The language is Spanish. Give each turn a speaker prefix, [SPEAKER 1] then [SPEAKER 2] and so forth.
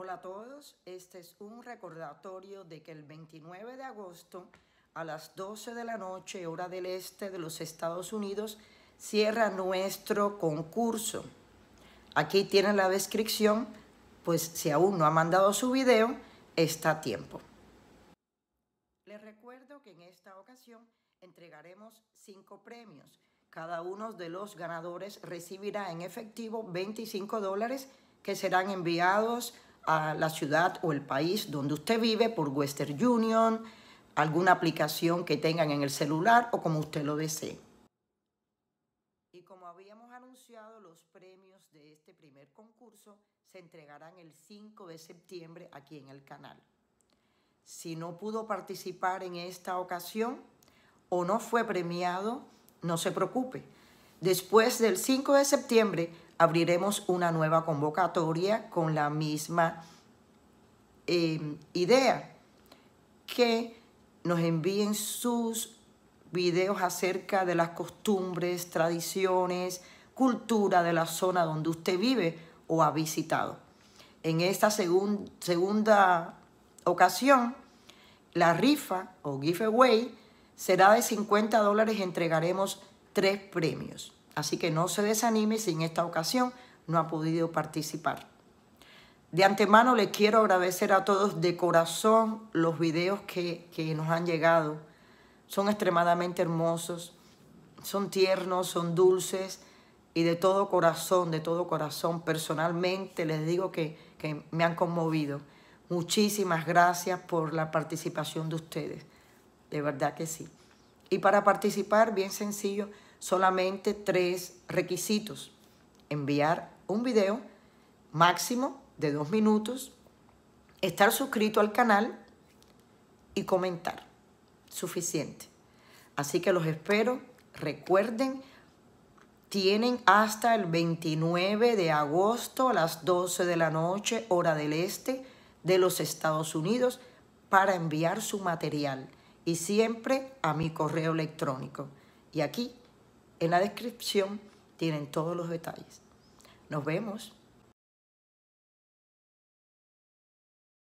[SPEAKER 1] Hola a todos, este es un recordatorio de que el 29 de agosto a las 12 de la noche, hora del este de los Estados Unidos, cierra nuestro concurso. Aquí tienen la descripción, pues si aún no ha mandado su video, está a tiempo. Les recuerdo que en esta ocasión entregaremos cinco premios. Cada uno de los ganadores recibirá en efectivo 25 dólares que serán enviados a la ciudad o el país donde usted vive por Western Union, alguna aplicación que tengan en el celular o como usted lo desee. Y como habíamos anunciado, los premios de este primer concurso se entregarán el 5 de septiembre aquí en el canal. Si no pudo participar en esta ocasión o no fue premiado, no se preocupe Después del 5 de septiembre abriremos una nueva convocatoria con la misma em, idea, que nos envíen sus videos acerca de las costumbres, tradiciones, cultura de la zona donde usted vive o ha visitado. En esta segunda ocasión, la rifa o giveaway será de 50 dólares. Entregaremos tres premios. Así que no se desanime si en esta ocasión no ha podido participar. De antemano les quiero agradecer a todos de corazón los videos que, nos han llegado. Son extremadamente hermosos, son tiernos, son dulces y de todo corazón, de todo corazón, personalmente les digo que, que, me han conmovido. Muchísimas gracias por la participación de ustedes, de verdad que sí. Y para participar, bien sencillo, solamente tres requisitos. Enviar un video máximo de dos minutos, estar suscrito al canal y comentar. Suficiente. Así que los espero. Recuerden, tienen hasta el 29 de agosto a las 12 de la noche, hora del este de los Estados Unidos, para enviar su material y siempre a mi correo electrónico. Y aquí en la descripción tienen todos los detalles. Nos vemos.